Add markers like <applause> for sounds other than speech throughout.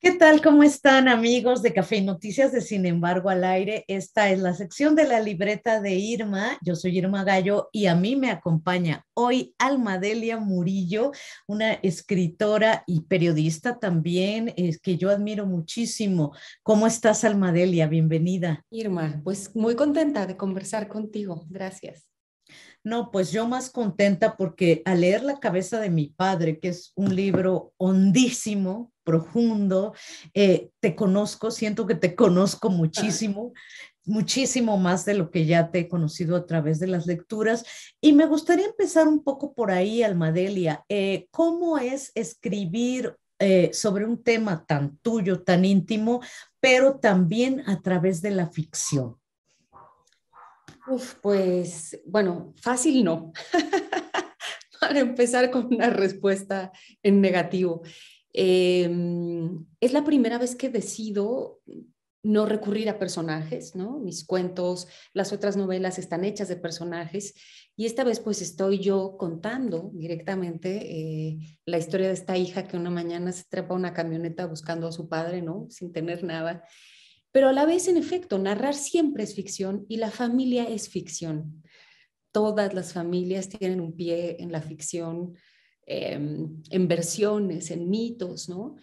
¿Qué tal? ¿Cómo están amigos de Café y Noticias de Sin embargo al aire? Esta es la sección de la libreta de Irma. Yo soy Irma Gallo y a mí me acompaña hoy Almadelia Murillo, una escritora y periodista también que yo admiro muchísimo. ¿Cómo estás Almadelia? Bienvenida. Irma, pues muy contenta de conversar contigo. Gracias. No, pues yo más contenta porque al leer La cabeza de mi padre, que es un libro hondísimo, profundo, eh, te conozco, siento que te conozco muchísimo, muchísimo más de lo que ya te he conocido a través de las lecturas. Y me gustaría empezar un poco por ahí, Almadelia. Eh, ¿Cómo es escribir eh, sobre un tema tan tuyo, tan íntimo, pero también a través de la ficción? Uf, pues bueno, fácil no. <laughs> Para empezar con una respuesta en negativo. Em, es la primera vez que decido no recurrir a personajes, ¿no? Mis cuentos, las otras novelas están hechas de personajes y esta vez pues estoy yo contando directamente eh, la historia de esta hija que una mañana se trepa a una camioneta buscando a su padre, ¿no? Sin tener nada pero a la vez, en efecto, narrar siempre es ficción y la familia es ficción. Todas las familias tienen un pie en la ficción, em, en versiones, en mitos, ¿no?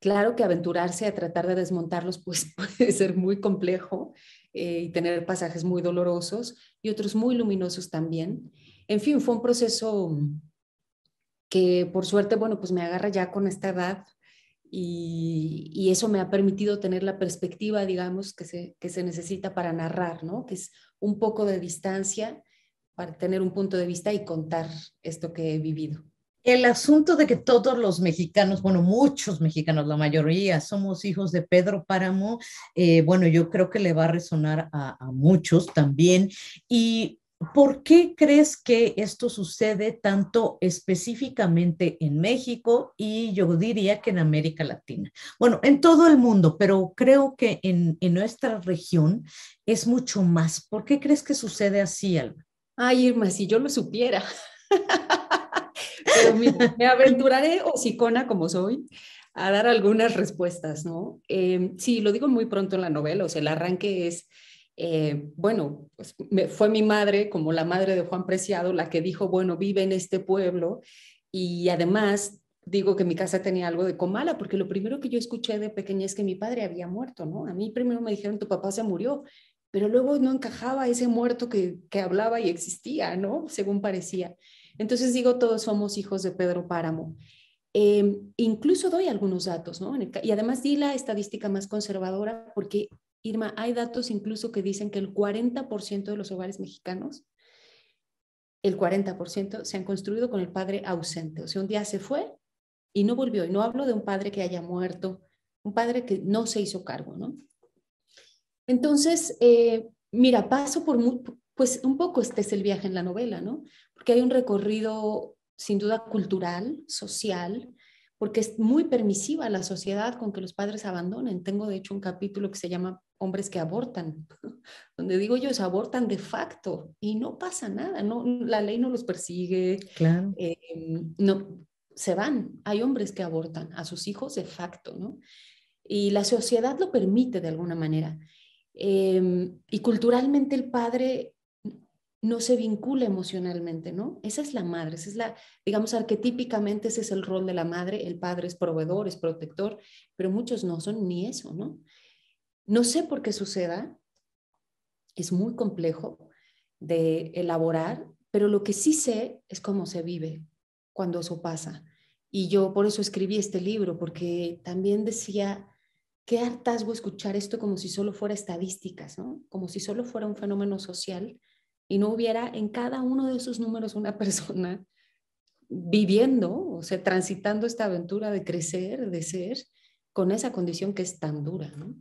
Claro que aventurarse a tratar de desmontarlos pues, <laughs> puede ser muy complejo eh, y tener pasajes muy dolorosos y otros muy luminosos también. En fin, fue un proceso que por suerte, bueno, pues me agarra ya con esta edad y, eso me ha permitido tener la perspectiva, digamos, que se, se necesita para narrar, ¿no? Que es un poco de distancia para tener un punto de vista y contar esto que he vivido. El asunto de que todos los mexicanos, bueno, muchos mexicanos, la mayoría, somos hijos de Pedro Páramo, eh, bueno, yo creo que le va a resonar a, a muchos también. Y ¿Por qué crees que esto sucede tanto específicamente en México y yo diría que en América Latina? Bueno, en todo el mundo, pero creo que en, nuestra región es mucho más. ¿Por qué crees que sucede así, Alma? Ay, Irma, si yo lo supiera. <laughs> me, aventuraré, o psicona como soy, a dar algunas respuestas, ¿no? Eh, sí, lo digo muy pronto en la novela, o sea, el arranque es eh, bueno, pues fue mi madre, como la madre de Juan Preciado, la que dijo, bueno, vive en este pueblo. Y además, digo que mi casa tenía algo de comala, porque lo primero que yo escuché de pequeña es que mi padre había muerto, ¿no? A mí primero me dijeron, tu papá se murió, pero luego no encajaba ese muerto que, hablaba y existía, ¿no? Según parecía. Entonces digo, todos somos hijos de Pedro Páramo. Eh, incluso doy algunos datos, ¿no? y además di la estadística más conservadora porque Irma, hay datos incluso que dicen que el 40% de los hogares mexicanos, el 40% se han construido con el padre ausente. O sea, un día se fue y no volvió. Y no hablo de un padre que haya muerto, un padre que no se hizo cargo, ¿no? Entonces, eh, mira, paso por, pues un poco este es el viaje en la novela, ¿no? Porque hay un recorrido sin duda cultural, social, porque es muy permisiva la sociedad con que los padres abandonen. Tengo de hecho un capítulo que se llama hombres que abortan. <laughs> Donde digo ellos abortan de facto y no pasa nada, no, la ley no los persigue. Em, no, se van. Hay hombres que abortan a sus hijos de facto, ¿no? Y la sociedad lo permite de alguna manera. Em, y culturalmente el padre no se vincula emocionalmente, ¿no? Esa es la madre, esa es la, digamos, arquetípicamente ese es el rol de la madre, el padre es proveedor, es protector, pero muchos no son ni eso, ¿no? No sé por qué suceda, es muy complejo de elaborar, pero lo que sí sé es cómo se vive cuando eso pasa. Y yo por eso escribí este libro, porque también decía, qué hartazgo escuchar esto como si solo fuera estadísticas, ¿no? como si solo fuera un fenómeno social y no hubiera en cada uno de esos números una <laughs> persona viviendo, o sea, transitando esta aventura de crecer, de ser, con esa condición que es tan dura. ¿no?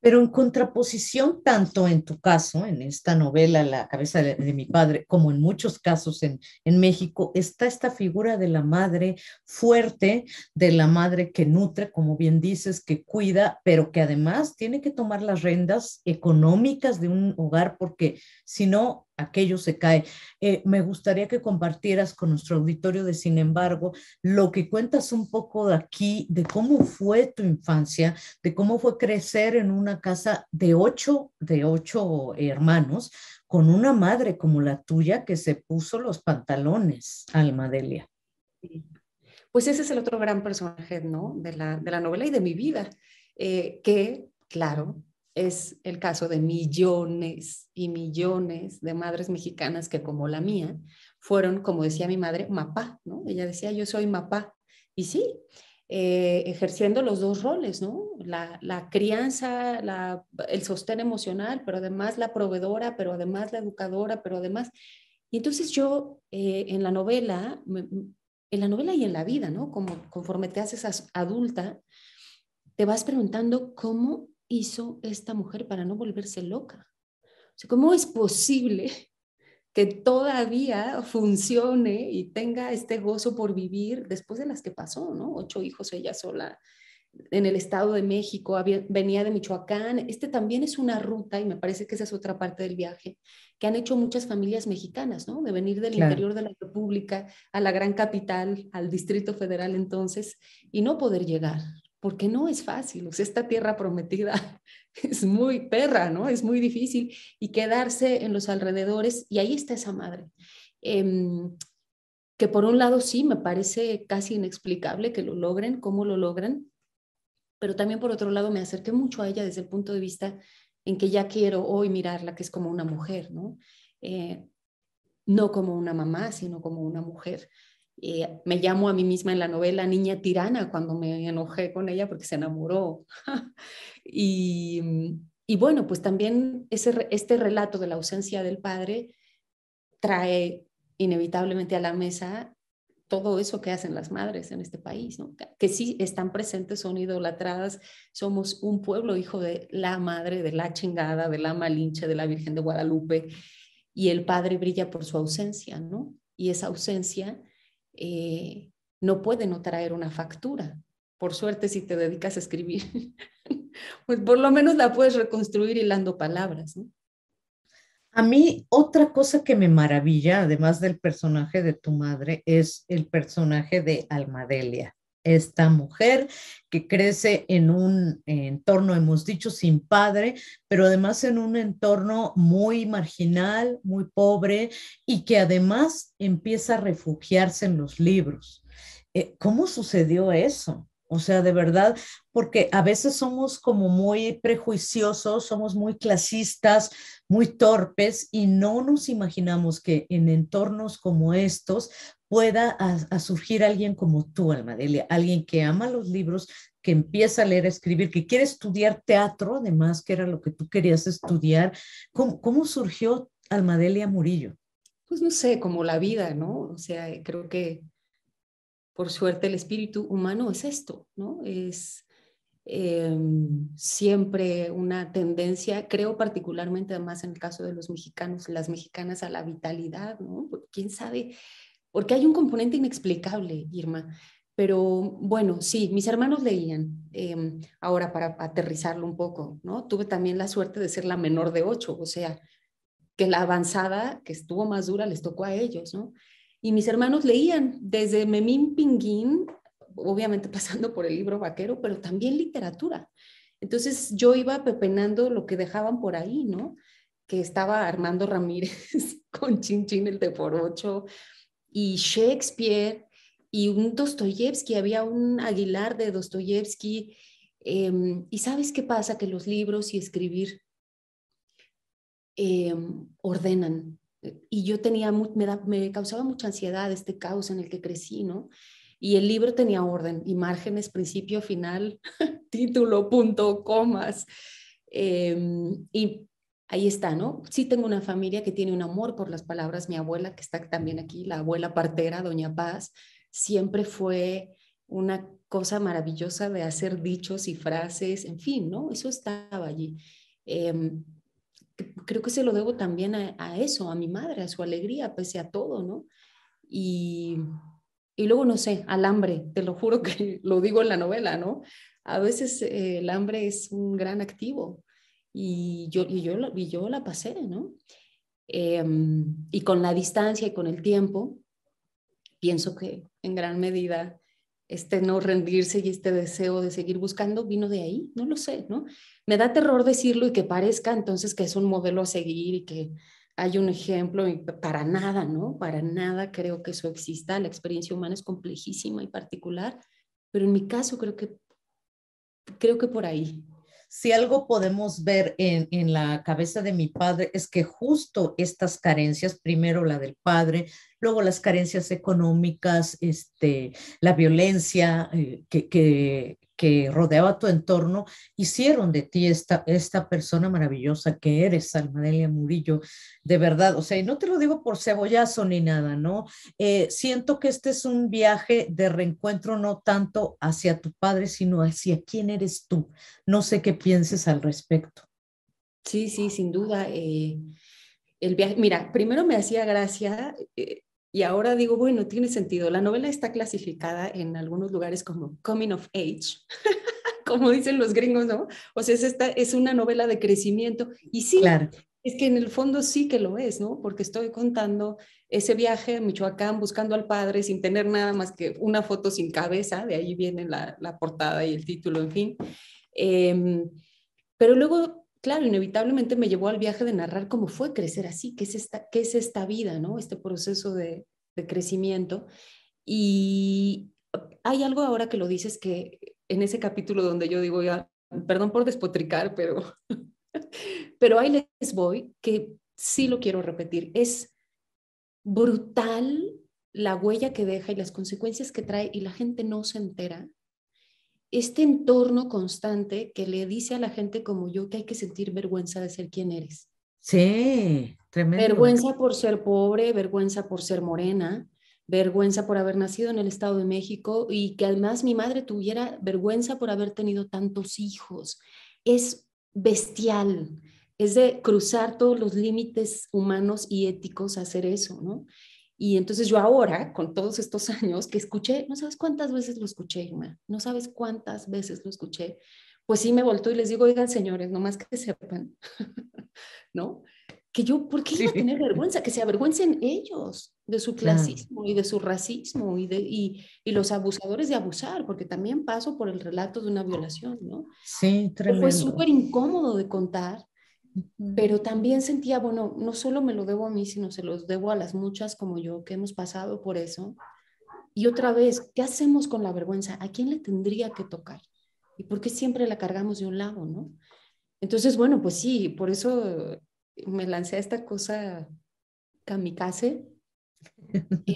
Pero en contraposición, tanto en tu caso, en esta novela, La cabeza de, mi padre, como en muchos casos en, en, México, está esta figura de la madre fuerte, de la madre que nutre, como bien dices, que cuida, pero que además tiene que tomar las rendas económicas de un hogar, porque si no, aquello se cae. Eh, me gustaría que compartieras con nuestro auditorio de Sin embargo lo que cuentas un poco de aquí, de cómo fue tu infancia, de cómo fue crecer en una casa de ocho, de ocho hermanos, con una madre como la tuya que se puso los pantalones, Alma Delia. Pues ese es el otro gran personaje, ¿no? De la, de la novela y de mi vida, eh, que, claro, es el caso de millones y millones de madres mexicanas que como la mía fueron, como decía mi madre, mapá, ¿no? Ella decía, yo soy mapá. Y sí, eh, ejerciendo los dos roles, ¿no? La, crianza, el sostén emocional, pero además la proveedora, pero además la educadora, pero además... Y entonces yo eh, en la novela, en la novela y en la vida, ¿no? Como conforme te haces adulta, te vas preguntando cómo hizo esta mujer para no volverse loca? ¿Cómo es posible <laughs> que todavía funcione y tenga este gozo por vivir después de las que pasó, ¿no? Ocho hijos ella sola en el Estado de México, venía de Michoacán. Este también es una ruta, y me parece que esa es otra parte del viaje, que han hecho muchas familias mexicanas, ¿no? De venir del interior de la República a la gran capital, al Distrito Federal entonces, y no poder llegar, porque no es fácil. sea, esta tierra prometida <laughs> es muy perra, ¿no? Es muy difícil y quedarse en los alrededores y ahí está esa madre. Em, que por un lado sí, me parece casi inexplicable que lo logren, cómo lo logran, pero también por otro lado me acerqué mucho a ella desde el punto de vista en que ya quiero hoy mirarla, que es como una mujer, ¿no? Eh, no como una mamá, sino como una mujer. Eh, me llamo a mí misma en la novela Niña Tirana cuando me enojé con ella porque se enamoró. <laughs> y, bueno, pues también ese, este relato de la ausencia del padre trae inevitablemente a la mesa todo eso que hacen las madres en este país, que sí están presentes, son idolatradas, somos un pueblo hijo de la madre, de la chingada, de la malinche, de la Virgen de Guadalupe, y el padre brilla por su ausencia, ¿no? Y esa ausencia eh, no puede no traer una factura. Por suerte, si te dedicas a escribir, <laughs> pues por lo menos la puedes reconstruir hilando palabras. A mí otra cosa que me maravilla, además del personaje de tu madre, es el personaje de Almadelia esta mujer que crece en un entorno, hemos dicho, sin padre, pero además en un entorno muy marginal, muy pobre y que además empieza a refugiarse en los libros. Eh, ¿Cómo sucedió eso? O sea, de verdad, porque a veces somos como muy prejuiciosos, somos muy clasistas, muy torpes y no nos imaginamos que en entornos como estos pueda a, surgir alguien como tú, Almadelia, alguien que ama los libros, que empieza a leer, a escribir, que quiere estudiar teatro, además, que era lo que tú querías estudiar. ¿Cómo, cómo surgió Almadelia Murillo? Pues no sé, como la vida, ¿no? O sea, creo que por suerte el espíritu humano es esto, ¿no? Es em, siempre una tendencia, creo particularmente además en el caso de los mexicanos, las mexicanas a la vitalidad, ¿no? ¿Quién sabe porque hay un componente inexplicable, Irma. Pero bueno, sí, mis hermanos leían. Em, ahora, para aterrizarlo un poco, ¿no? Tuve también la suerte de ser la menor de ocho, o sea, que la avanzada, que estuvo más dura, les tocó a ellos, ¿no? Y mis hermanos leían desde Memín Pinguín, obviamente <laughs> pasando por el libro vaquero, pero también literatura. Entonces yo iba pepenando lo que dejaban por ahí, ¿no? Que estaba Armando Ramírez <laughs> con Chin Chin el de por ocho, y Shakespeare y un Dostoyevsky, había un Aguilar de Dostoyevsky. Em, y sabes qué pasa, que los libros y escribir em, ordenan. Y yo tenía, me, me causaba mucha ansiedad este caos en el que crecí, ¿no? Y el libro tenía orden y márgenes, principio, final, <laughs> título, punto, comas. Em, y ahí está, ¿no? Sí tengo una familia que tiene un amor por las palabras, mi abuela, que está también aquí, la abuela partera, doña Paz, siempre fue una cosa maravillosa de hacer dichos y frases, en fin, ¿no? Eso estaba allí. Em, creo que se lo debo también a, eso, a mi madre, a su alegría, pese a todo, ¿no? Y, luego, no sé, al hambre, te lo juro que <laughs> lo digo en la novela, ¿no? A veces eh, el hambre es un gran activo, y yo, y yo, yo la pasé, ¿no? Em, y con la distancia y con el tiempo, pienso que en gran medida este no rendirse y este deseo de seguir buscando vino de ahí, no lo sé, ¿no? Me da terror decirlo y que parezca entonces que es un modelo a seguir y que hay un ejemplo, para nada, ¿no? Para nada creo que eso exista, la experiencia humana es complejísima y particular, pero en mi caso creo que, creo que por ahí, si algo podemos ver en, la cabeza de mi padre es que justo estas carencias, primero la del padre, luego las carencias económicas, este, la violencia eh, que, que rodeaba tu entorno hicieron de ti esta, esta persona maravillosa que eres, Almadelia Murillo, de verdad. O sea, y no te lo digo por cebollazo ni nada, ¿no? Eh, siento que este es un viaje de reencuentro no tanto hacia tu padre, sino hacia quién eres tú. No sé qué pienses al respecto. Sí, sí, sin duda. Eh, el viaje, mira, primero me hacía gracia eh, y ahora digo, bueno, tiene sentido. La novela está clasificada en algunos lugares como Coming of Age, <laughs> como dicen los gringos, ¿no? O sea, es, esta, es una novela de crecimiento. Y sí, es que en el fondo sí que lo es, ¿no? Porque estoy contando ese viaje a Michoacán buscando al padre sin tener nada más que una foto sin cabeza, de ahí viene la, portada y el título, en fin. Em, pero luego claro, inevitablemente me llevó al viaje de narrar cómo fue crecer así, qué es esta, qué es esta vida, ¿no? Este proceso de, crecimiento. Y hay algo ahora que lo dices que en ese capítulo donde yo digo, perdón por despotricar, pero, <laughs> pero ahí les voy, que sí lo quiero repetir, es brutal la huella que deja y las consecuencias que trae y la gente no se entera este entorno constante que le dice a la gente como yo que hay que sentir vergüenza de ser quien eres. Sí, tremendo. Vergüenza por ser pobre, vergüenza por ser morena, vergüenza por haber nacido en el Estado de México y que además mi madre tuviera vergüenza por haber tenido tantos hijos. Es bestial, es de cruzar todos los límites humanos y éticos hacer eso, ¿no? Y entonces yo ahora, con todos estos años que escuché, no sabes cuántas veces lo escuché, Irma, no sabes cuántas veces lo escuché, pues sí me volto y les digo, oigan señores, nomás que sepan, <laughs> ¿no? Que yo, ¿por qué iba a tener vergüenza? Que se avergüencen ellos de su clasismo y de su racismo y, de, y, los abusadores de abusar, porque también paso por el relato de una oh. violación, ¿no? Sí, tremendo. fue súper incómodo de contar pero también sentía, bueno, no solo me lo debo a mí, sino se los debo a las muchas como yo que hemos pasado por eso. Y otra vez, ¿qué hacemos con la vergüenza? ¿A quién le tendría que tocar? ¿Y por qué siempre la cargamos de un lado, no? Entonces, bueno, pues sí, por eso me lancé a esta cosa kamikaze. <laughs>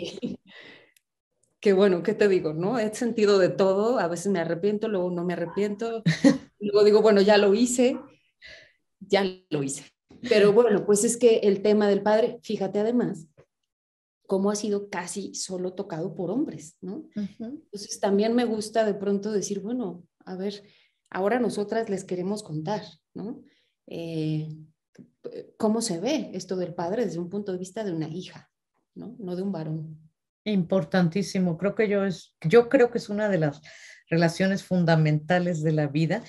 que bueno, ¿qué te digo? ¿No? He sentido de todo, a veces me arrepiento, luego no me arrepiento, <laughs> luego digo, bueno, ya lo hice, ya lo hice. Pero bueno, pues es que el tema del padre, fíjate además, cómo ha sido casi solo tocado por hombres, ¿no? Entonces también me gusta de pronto decir, bueno, a ver, ahora nosotras les queremos contar, ¿no? Eh, ¿Cómo se ve esto del padre desde un punto de vista de una hija, ¿no? No de un varón. Importantísimo, creo que yo es, yo creo que es una de las relaciones fundamentales de la vida.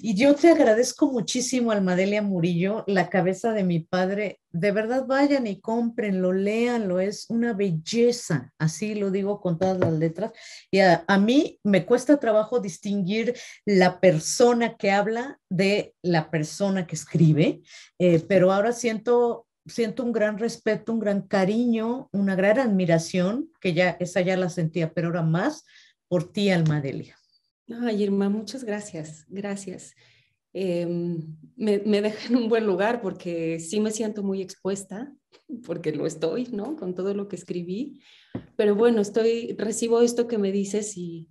Y yo te agradezco muchísimo, Almadelia Murillo, La cabeza de mi padre. De verdad, vayan y comprenlo, leanlo, es una belleza, así lo digo con todas las letras. Y a, mí me cuesta trabajo distinguir la persona que habla de la persona que escribe, eh, pero ahora siento siento un gran respeto, un gran cariño, una gran admiración, que ya esa ya la sentía, pero ahora más por ti, Almadelia. Ay, Irma, muchas gracias, gracias. Em, me, me deja en un buen lugar porque sí me siento muy expuesta, porque lo estoy, ¿no? Con todo lo que escribí. Pero bueno, estoy, recibo esto que me dices y,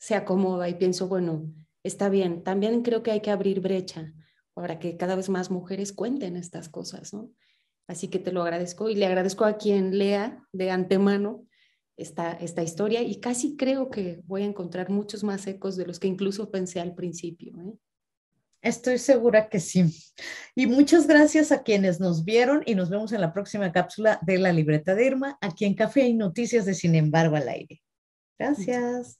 se acomoda y pienso, bueno, está bien. También creo que hay que abrir brecha para que cada vez más mujeres cuenten estas cosas, ¿no? Así que te lo agradezco y le agradezco a quien lea de antemano esta, esta historia y casi creo que voy a encontrar muchos más ecos de los que incluso pensé al principio. ¿eh? Estoy segura que sí. Y muchas gracias a quienes nos vieron y nos vemos en la próxima cápsula de la libreta de Irma, aquí en Café y Noticias de Sin embargo al aire. Gracias.